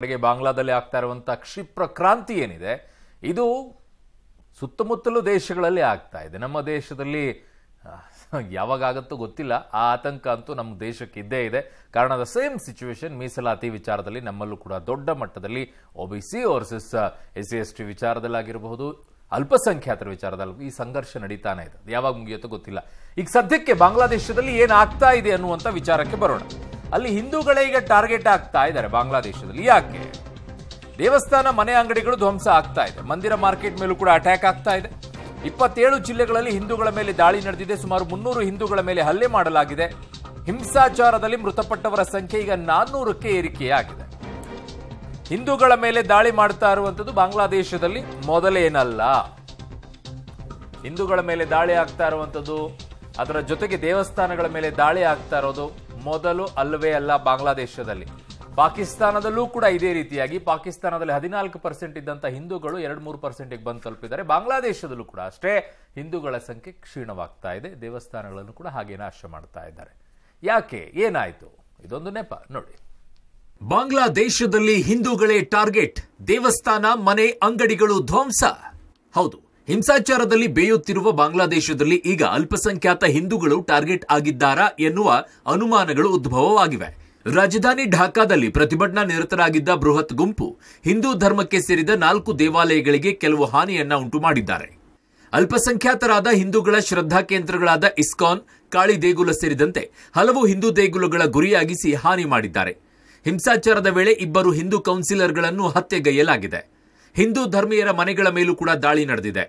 ಕಡೆಗೆ ಬಾಂಗ್ಲಾದಲ್ಲಿ ಆಗ್ತಾ ಇರುವಂಥ ಕ್ಷಿಪ್ರ ಕ್ರಾಂತಿ ಏನಿದೆ ಇದು ಸುತ್ತಮುತ್ತಲು ದೇಶಗಳಲ್ಲಿ ಆಗ್ತಾ ಇದೆ ನಮ್ಮ ದೇಶದಲ್ಲಿ ಯಾವಾಗ ಆಗುತ್ತೋ ಗೊತ್ತಿಲ್ಲ ಆ ಆತಂಕ ಅಂತೂ ನಮ್ಮ ದೇಶಕ್ಕೆ ಇದ್ದೇ ಇದೆ ಕಾರಣ ದ ಸೇಮ್ ಸಿಚುವೇಶನ್ ಮೀಸಲಾತಿ ವಿಚಾರದಲ್ಲಿ ನಮ್ಮಲ್ಲೂ ಕೂಡ ದೊಡ್ಡ ಮಟ್ಟದಲ್ಲಿ O B C versus S C S T ವಿಚಾರದಲ್ಲಾಗಿರಬಹುದು ಅಲ್ಪಸಂಖ್ಯಾತರ ವಿಚಾರದಲ್ಲಿ ಈ ಸಂಘರ್ಷ ನಡೀತಾನೆ ಇದೆ ಯಾವಾಗ ಮುಗಿಯುತ್ತೋ ಗೊತ್ತಿಲ್ಲ ಈಗ ಸದ್ಯಕ್ಕೆ ಬಾಂಗ್ಲಾದೇಶದಲ್ಲಿ ಏನಾಗ್ತಾ ಇದೆ ಅನ್ನುವಂಥ ವಿಚಾರಕ್ಕೆ ಬರೋಣ ಅಲ್ಲಿ ಹಿಂದೂಗಳೇ ಈಗ ಟಾರ್ಗೆಟ್ ಆಗ್ತಾ ಇದ್ದಾರೆ ಬಾಂಗ್ಲಾದೇಶದಲ್ಲಿ ಯಾಕೆ ದೇವಸ್ಥಾನ ಮನೆ ಅಂಗಡಿಗಳು ಧ್ವಂಸ ಆಗ್ತಾ ಇದೆ ಮಂದಿರ ಮಾರ್ಕೆಟ್ ಮೇಲೂ ಕೂಡ ಅಟ್ಯಾಕ್ ಆಗ್ತಾ ಇದೆ ಇಪ್ಪತ್ತೇಳು ಜಿಲ್ಲೆಗಳಲ್ಲಿ ಹಿಂದೂಗಳ ಮೇಲೆ ದಾಳಿ ನಡೆದಿದೆ ಸುಮಾರು ಮುನ್ನೂರು ಹಿಂದೂಗಳ ಮೇಲೆ ಹಲ್ಲೆ ಮಾಡಲಾಗಿದೆ ಹಿಂಸಾಚಾರದಲ್ಲಿ ಮೃತಪಟ್ಟವರ ಸಂಖ್ಯೆ ಈಗ ನಾನ್ನೂರಕ್ಕೆ ಏರಿಕೆಯಾಗಿದೆ ಹಿಂದೂಗಳ ಮೇಲೆ ದಾಳಿ ಮಾಡ್ತಾ ಇರುವಂಥದ್ದು ಬಾಂಗ್ಲಾದೇಶದಲ್ಲಿ ಮೊದಲೇನಲ್ಲ ಹಿಂದೂಗಳ ಮೇಲೆ ದಾಳಿ ಆಗ್ತಾ ಇರುವಂಥದ್ದು ಅದರ ಜೊತೆಗೆ ದೇವಸ್ಥಾನಗಳ ಮೇಲೆ ದಾಳಿ ಆಗ್ತಾ ಇರೋದು ಮೊದಲು ಅಲ್ಲವೇ ಅಲ್ಲ ಬಾಂಗ್ಲಾದೇಶದಲ್ಲಿ ಪಾಕಿಸ್ತಾನದಲ್ಲೂ ಕೂಡ ಇದೇ ರೀತಿಯಾಗಿ ಪಾಕಿಸ್ತಾನದಲ್ಲಿ ಹದಿನಾಲ್ಕು ಪರ್ಸೆಂಟ್ ಇದ್ದಂಥ ಹಿಂದೂಗಳು ಎರಡು ಮೂರು ಪರ್ಸೆಂಟಿಗೆ ಬಂದು ತಲುಪಿದ್ದಾರೆ ಬಾಂಗ್ಲಾದೇಶದಲ್ಲೂ ಕೂಡ ಅಷ್ಟೇ ಹಿಂದೂಗಳ ಸಂಖ್ಯೆ ಕ್ಷೀಣವಾಗ್ತಾ ಇದೆ ದೇವಸ್ಥಾನಗಳನ್ನು ಕೂಡ ಹಾಗೆ ನಾಶ ಮಾಡ್ತಾ ಇದ್ದಾರೆ ಯಾಕೆ ಏನಾಯಿತು ಇದೊಂದು ನೆಪ ನೋಡಿ ಬಾಂಗ್ಲಾದೇಶದಲ್ಲಿ ಹಿಂದೂಗಳೇ ಟಾರ್ಗೆಟ್ ದೇವಸ್ಥಾನ ಮನೆ ಅಂಗಡಿಗಳು ಧ್ವಂಸ ಹೌದು ಹಿಂಸಾಚಾರದಲ್ಲಿ ಬೇಯುತ್ತಿರುವ ಬಾಂಗ್ಲಾದೇಶದಲ್ಲಿ ಈಗ ಅಲ್ಪಸಂಖ್ಯಾತ ಹಿಂದೂಗಳು ಟಾರ್ಗೆಟ್ ಆಗಿದ್ದಾರಾ ಎನ್ನುವ ಅನುಮಾನಗಳು ಉದ್ಭವವಾಗಿವೆ ರಾಜಧಾನಿ ಢಾಕಾದಲ್ಲಿ ಪ್ರತಿಭಟನಾ ನಿರತರಾಗಿದ್ದ ಬೃಹತ್ ಗುಂಪು ಹಿಂದೂ ಧರ್ಮಕ್ಕೆ ಸೇರಿದ ನಾಲ್ಕು ದೇವಾಲಯಗಳಿಗೆ ಕೆಲವು ಹಾನಿಯನ್ನ ಉಂಟು ಮಾಡಿದ್ದಾರೆ ಅಲ್ಪಸಂಖ್ಯಾತರಾದ ಹಿಂದೂಗಳ ಶ್ರದ್ಧಾ ಕೇಂದ್ರಗಳಾದ ಇಸ್ಕಾನ್ ಕಾಳಿ ದೇಗುಲ ಸೇರಿದಂತೆ ಹಲವು ಹಿಂದೂ ದೇಗುಲಗಳ ಗುರಿಯಾಗಿಸಿ ಹಾನಿ ಮಾಡಿದ್ದಾರೆ ಹಿಂಸಾಚಾರದ ವೇಳೆ ಇಬ್ಬರು ಹಿಂದೂ ಕೌನ್ಸಿಲರ್ಗಳನ್ನು ಹತ್ಯೆಗೈಯಲಾಗಿದೆ ಹಿಂದೂ ಧರ್ಮೀಯರ ಮನೆಗಳ ಮೇಲೂ ಕೂಡ ದಾಳಿ ನಡೆದಿದೆ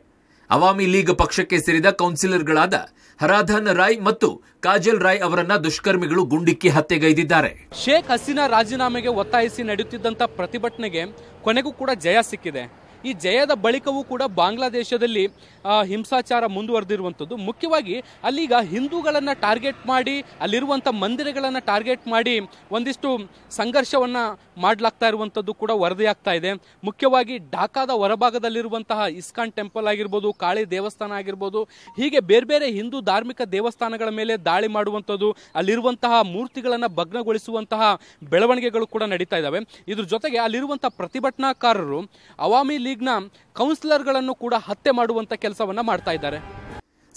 ಅವಾಮಿ ಲೀಗ್ ಪಕ್ಷಕ್ಕೆ ಸೇರಿದ ಕೌನ್ಸಿಲರ್ಗಳಾದ ಹರಾಧನ್ ರಾಯ್ ಮತ್ತು ಕಾಜಲ್ ರಾಯ್ ಅವರನ್ನ ದುಷ್ಕರ್ಮಿಗಳು ಗುಂಡಿಕ್ಕಿ ಹತ್ಯೆಗೈದಿದ್ದಾರೆ ಶೇಖ್ ಹಸೀನಾ ರಾಜೀನಾಮೆಗೆ ಒತ್ತಾಯಿಸಿ ನಡೆಯುತ್ತಿದ್ದಂಥ ಪ್ರತಿಭಟನೆಗೆ ಕೊನೆಗೂ ಕೂಡ ಜಯ ಸಿಕ್ಕಿದೆ ಈ ಜಯದ ಬಳಿಕವೂ ಕೂಡ ಬಾಂಗ್ಲಾದೇಶದಲ್ಲಿ ಹಿಂಸಾಚಾರ ಮುಂದುವರೆದಿರುವಂಥದ್ದು ಮುಖ್ಯವಾಗಿ ಅಲ್ಲಿಗ ಹಿಂದೂಗಳನ್ನು ಟಾರ್ಗೆಟ್ ಮಾಡಿ ಅಲ್ಲಿರುವಂಥ ಮಂದಿರಗಳನ್ನು ಟಾರ್ಗೆಟ್ ಮಾಡಿ ಒಂದಿಷ್ಟು ಸಂಘರ್ಷವನ್ನು ಮಾಡಲಾಗ್ತಾ ಇರುವಂಥದ್ದು ಕೂಡ ವರದಿಯಾಗ್ತಾ ಇದೆ ಮುಖ್ಯವಾಗಿ ಢಾಕಾದ ಹೊರಭಾಗದಲ್ಲಿರುವಂತಹ ಇಸ್ಕಾನ್ ಟೆಂಪಲ್ ಆಗಿರ್ಬೋದು ಕಾಳಿ ದೇವಸ್ಥಾನ ಆಗಿರ್ಬೋದು ಹೀಗೆ ಬೇರೆ ಬೇರೆ ಹಿಂದೂ ಧಾರ್ಮಿಕ ದೇವಸ್ಥಾನಗಳ ಮೇಲೆ ದಾಳಿ ಮಾಡುವಂಥದ್ದು ಅಲ್ಲಿರುವಂತಹ ಮೂರ್ತಿಗಳನ್ನು ಭಗ್ನಗೊಳಿಸುವಂತಹ ಬೆಳವಣಿಗೆಗಳು ಕೂಡ ನಡೀತಾ ಇದ್ದಾವೆ ಇದ್ರ ಜೊತೆಗೆ ಅಲ್ಲಿರುವಂತಹ ಪ್ರತಿಭಟನಾಕಾರರು ಅವಾಮಿ ಲೀಗ್ನ ಕೌನ್ಸಿಲರ್ಗಳನ್ನು ಕೂಡ ಹತ್ಯೆ ಮಾಡುವಂತ ಕೆಲಸವನ್ನ ಮಾಡ್ತಾ ಇದ್ದಾರೆ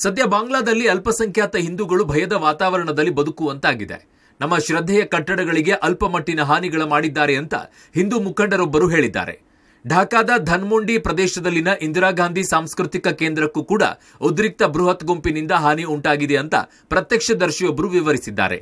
ಸದ್ಯ ಬಾಂಗ್ಲಾದಲ್ಲಿ ಅಲ್ಪಸಂಖ್ಯಾತ ಹಿಂದೂಗಳು ಭಯದ ವಾತಾವರಣದಲ್ಲಿ ಬದುಕುವಂತಾಗಿದೆ ನಮ್ಮ ಶ್ರದ್ಧೆಯ ಕಟ್ಟಡಗಳಿಗೆ ಅಲ್ಪಮಟ್ಟಿನ ಹಾನಿಗಳ ಮಾಡಿದ್ದಾರೆ ಅಂತ ಹಿಂದೂ ಮುಖಂಡರೊಬ್ಬರು ಹೇಳಿದ್ದಾರೆ ಢಾಕಾದ ಧನ್ಮುಂಡಿ ಪ್ರದೇಶದಲ್ಲಿನ ಇಂದಿರಾ ಗಾಂಧಿ ಸಾಂಸ್ಕೃತಿಕ ಕೇಂದ್ರಕ್ಕೂ ಕೂಡ ಉದ್ರಿಕ್ತ ಬೃಹತ್ ಗುಂಪಿನಿಂದ ಹಾನಿ ಉಂಟಾಗಿದೆ ಅಂತ ಪ್ರತ್ಯಕ್ಷದರ್ಶಿಯೊಬ್ಬರು ವಿವರಿಸಿದ್ದಾರೆ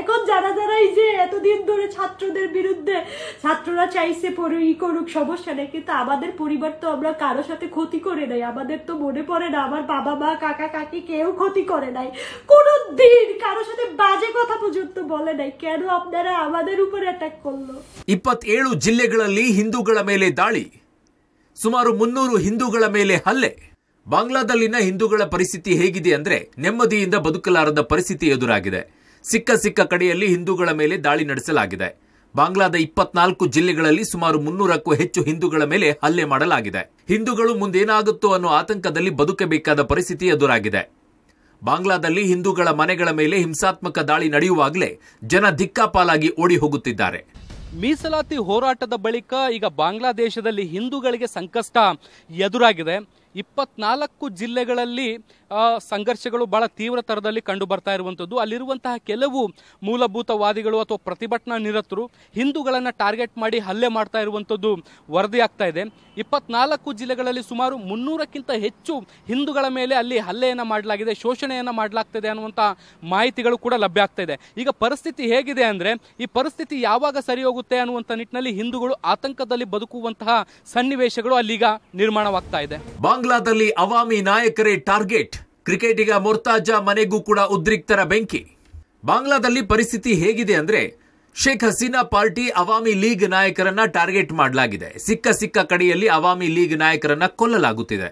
এখন যারা যারা এই যে এতদিন ধরে ছাত্রদের বিরুদ্ধে ছাত্ররা চাইছে পরে ই করুক সমস্যা নেই কিন্তু আমাদের পরিবার তো আমরা কারো সাথে ক্ষতি করে নাই আমাদের তো মনে পড়ে না আমার বাবা মা কাকা কাকি কেউ ক্ষতি করে নাই কোনো দিন কারো সাথে বাজে কথা পর্যন্ত বলে নাই কেন আপনারা আমাদের উপরে অ্যাটাক করলো ಇಪ್ಪತ್ತೇಳು ಜಿಲ್ಲೆಗಳಲ್ಲಿ ಹಿಂದೂಗಳ ಮೇಲೆ ದಾಳಿ ಸುಮಾರು ಮುನ್ನೂರು ಹಿಂದೂಗಳ ಮೇಲೆ ಹಲ್ಲೆ ಬಾಂಗ್ಲಾದಲ್ಲಿನ ಹಿಂದೂಗಳ ಪರಿಸ್ಥಿತಿ ಹೇಗಿದೆ ಅಂದರೆ ನೆಮ್ಮದಿಯಿಂದ ಬದುಕಲಾರದ ಪರಿಸ್ಥಿತಿ ಎದುರಾಗಿದೆ ಸಿಕ್ಕ ಸಿಕ್ಕ ಕಡೆಯಲ್ಲಿ ಹಿಂದೂಗಳ ಮೇಲೆ ದಾಳಿ ನಡೆಸಲಾಗಿದೆ ಬಾಂಗ್ಲಾದ ಇಪ್ಪತ್ನಾಲ್ಕು ಜಿಲ್ಲೆಗಳಲ್ಲಿ ಸುಮಾರು ಮುನ್ನೂರಕ್ಕೂ ಹೆಚ್ಚು ಹಿಂದೂಗಳ ಮೇಲೆ ಹಲ್ಲೆ ಮಾಡಲಾಗಿದೆ ಹಿಂದೂಗಳು ಮುಂದೇನಾಗುತ್ತೋ ಅನ್ನೋ ಆತಂಕದಲ್ಲಿ ಬದುಕಬೇಕಾದ ಪರಿಸ್ಥಿತಿ ಎದುರಾಗಿದೆ ಬಾಂಗ್ಲಾದಲ್ಲಿ ಹಿಂದೂಗಳ ಮನೆಗಳ ಮೇಲೆ ಹಿಂಸಾತ್ಮಕ ದಾಳಿ ನಡೆಯುವಾಗಲೇ ಜನ ದಿಕ್ಕಾಪಾಲಾಗಿ ಓಡಿ ಹೋಗುತ್ತಿದ್ದಾರೆ ಮೀಸಲಾತಿ ಹೋರಾಟದ ಬಳಿಕ ಈಗ ಬಾಂಗ್ಲಾದೇಶದಲ್ಲಿ ಹಿಂದೂಗಳಿಗೆ ಸಂಕಷ್ಟ ಎದುರಾಗಿದೆ ಇಪ್ಪತ್ನಾಲ್ಕು ಜಿಲ್ಲೆಗಳಲ್ಲಿ ಸಂಘರ್ಷಗಳು ಬಹಳ ತೀವ್ರ ತರದಲ್ಲಿ ಕಂಡು ಬರ್ತಾ ಇರುವಂಥದ್ದು ಅಲ್ಲಿರುವಂತಹ ಕೆಲವು ಮೂಲಭೂತವಾದಿಗಳು ಅಥವಾ ಪ್ರತಿಭಟನಾ ನಿರತರು ಹಿಂದೂಗಳನ್ನು ಟಾರ್ಗೆಟ್ ಮಾಡಿ ಹಲ್ಲೆ ಮಾಡ್ತಾ ಇರುವಂಥದ್ದು ವರದಿಯಾಗ್ತಾ ಇದೆ ಇಪ್ಪತ್ನಾಲ್ಕು ಜಿಲ್ಲೆಗಳಲ್ಲಿ ಸುಮಾರು ಮುನ್ನೂರಕ್ಕಿಂತ ಹೆಚ್ಚು ಹಿಂದೂಗಳ ಮೇಲೆ ಅಲ್ಲಿ ಹಲ್ಲೆಯನ್ನು ಮಾಡಲಾಗಿದೆ ಶೋಷಣೆಯನ್ನು ಮಾಡಲಾಗ್ತದೆ ಅನ್ನುವಂಥ ಮಾಹಿತಿಗಳು ಕೂಡ ಲಭ್ಯ ಆಗ್ತಾ ಇದೆ ಈಗ ಪರಿಸ್ಥಿತಿ ಹೇಗಿದೆ ಅಂದರೆ ಈ ಪರಿಸ್ಥಿತಿ ಯಾವಾಗ ಸರಿ ಹೋಗುತ್ತೆ ಅನ್ನುವಂಥ ನಿಟ್ಟಿನಲ್ಲಿ ಹಿಂದೂಗಳು ಆತಂಕದಲ್ಲಿ ಬದುಕುವಂತಹ ಸನ್ನಿವೇಶಗಳು ಅಲ್ಲಿಗ ನಿರ್ಮಾಣವಾಗ್ತಾ ಇದೆ ಬಾಂಗ್ಲಾದಲ್ಲಿ ಅವಾಮಿ ನಾಯಕರೇ ಟಾರ್ಗೆಟ್ ಕ್ರಿಕೆಟಿಗ ಮುರ್ತಾಜಾ ಮನೆಗೂ ಕೂಡ ಉದ್ರಿಕ್ತರ ಬೆಂಕಿ ಬಾಂಗ್ಲಾದಲ್ಲಿ ಪರಿಸ್ಥಿತಿ ಹೇಗಿದೆ ಅಂದ್ರೆ ಶೇಖ್ ಹಸೀನಾ ಪಾರ್ಟಿ ಅವಾಮಿ ಲೀಗ್ ನಾಯಕರನ್ನ ಟಾರ್ಗೆಟ್ ಮಾಡಲಾಗಿದೆ ಸಿಕ್ಕ ಸಿಕ್ಕ ಕಡೆಯಲ್ಲಿ ಅವಾಮಿ ಲೀಗ್ ನಾಯಕರನ್ನ ಕೊಲ್ಲಲಾಗುತ್ತಿದೆ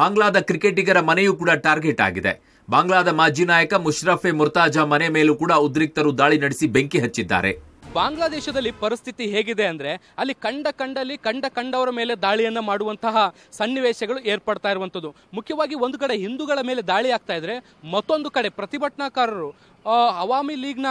ಬಾಂಗ್ಲಾದ ಕ್ರಿಕೆಟಿಗರ ಮನೆಯೂ ಕೂಡ ಟಾರ್ಗೆಟ್ ಆಗಿದೆ ಬಾಂಗ್ಲಾದ ಮಾಜಿ ನಾಯಕ ಮುಷ್ರಫೆ ಮುರ್ತಾಜಾ ಮನೆ ಮೇಲೂ ಕೂಡ ಉದ್ರಿಕ್ತರು ದಾಳಿ ನಡೆಸಿ ಬೆಂಕಿ ಹಚ್ಚಿದ್ದಾರೆ ಬಾಂಗ್ಲಾದೇಶದಲ್ಲಿ ಪರಿಸ್ಥಿತಿ ಹೇಗಿದೆ ಅಂದರೆ ಅಲ್ಲಿ ಕಂಡ ಕಂಡಲ್ಲಿ ಕಂಡ ಕಂಡವರ ಮೇಲೆ ದಾಳಿಯನ್ನು ಮಾಡುವಂತಹ ಸನ್ನಿವೇಶಗಳು ಏರ್ಪಡ್ತಾ ಇರುವಂಥದ್ದು ಮುಖ್ಯವಾಗಿ ಒಂದು ಕಡೆ ಹಿಂದೂಗಳ ಮೇಲೆ ದಾಳಿ ಆಗ್ತಾ ಇದ್ರೆ ಮತ್ತೊಂದು ಕಡೆ ಪ್ರತಿಭಟನಾಕಾರರು ಅವಾಮಿ ಲೀಗ್ನ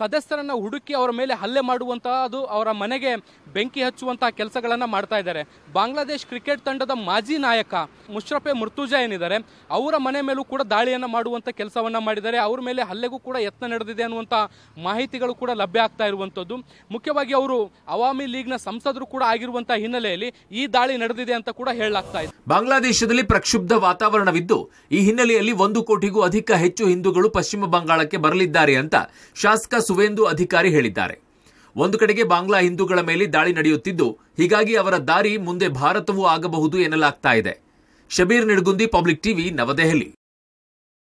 ಸದಸ್ಯರನ್ನ ಹುಡುಕಿ ಅವರ ಮೇಲೆ ಹಲ್ಲೆ ಮಾಡುವಂತಹ ಅದು ಅವರ ಮನೆಗೆ ಬೆಂಕಿ ಹಚ್ಚುವಂತಹ ಕೆಲಸಗಳನ್ನ ಮಾಡ್ತಾ ಇದ್ದಾರೆ ಬಾಂಗ್ಲಾದೇಶ್ ಕ್ರಿಕೆಟ್ ತಂಡದ ಮಾಜಿ ನಾಯಕ ಮುಷ್ರಫೆ ಮೃತುಜಾ ಏನಿದ್ದಾರೆ ಅವರ ಮನೆ ಮೇಲೂ ಕೂಡ ದಾಳಿಯನ್ನ ಮಾಡುವಂತ ಕೆಲಸವನ್ನ ಮಾಡಿದ್ದಾರೆ ಅವರ ಮೇಲೆ ಹಲ್ಲೆಗೂ ಕೂಡ ಯತ್ನ ನಡೆದಿದೆ ಅನ್ನುವಂತ ಮಾಹಿತಿಗಳು ಕೂಡ ಲಭ್ಯ ಆಗ್ತಾ ಇರುವಂತದ್ದು ಮುಖ್ಯವಾಗಿ ಅವರು ಅವಾಮಿ ಲೀಗ್ನ ಸಂಸದರು ಕೂಡ ಆಗಿರುವಂತಹ ಹಿನ್ನೆಲೆಯಲ್ಲಿ ಈ ದಾಳಿ ನಡೆದಿದೆ ಅಂತ ಕೂಡ ಹೇಳಲಾಗ್ತಾ ಇದೆ ಬಾಂಗ್ಲಾದೇಶದಲ್ಲಿ ಪ್ರಕ್ಷುಬ್ಧ ವಾತಾವರಣವಿದ್ದು ಈ ಹಿನ್ನೆಲೆಯಲ್ಲಿ ಒಂದು ಕೋಟಿಗೂ ಅಧಿಕ ಹೆಚ್ಚು ಹಿಂದೂಗಳು ಪಶ್ಚಿಮ ಬಂಗಾಳಕ್ಕೆ ಬರಲಿದ್ದಾರೆ ಅಂತ ಶಾಸಕ ಸುವೇಂದು ಅಧಿಕಾರಿ ಹೇಳಿದ್ದಾರೆ ಒಂದು ಕಡೆಗೆ ಬಾಂಗ್ಲಾ ಹಿಂದೂಗಳ ಮೇಲೆ ದಾಳಿ ನಡೆಯುತ್ತಿದ್ದು ಹೀಗಾಗಿ ಅವರ ದಾರಿ ಮುಂದೆ ಭಾರತವೂ ಆಗಬಹುದು ಎನ್ನಲಾಗ್ತಾ ಇದೆ ಶಬೀರ್ ನಿಡ್ಗುಂದಿ ಪಬ್ಲಿಕ್ ಟಿವಿ ನವದೆಹಲಿ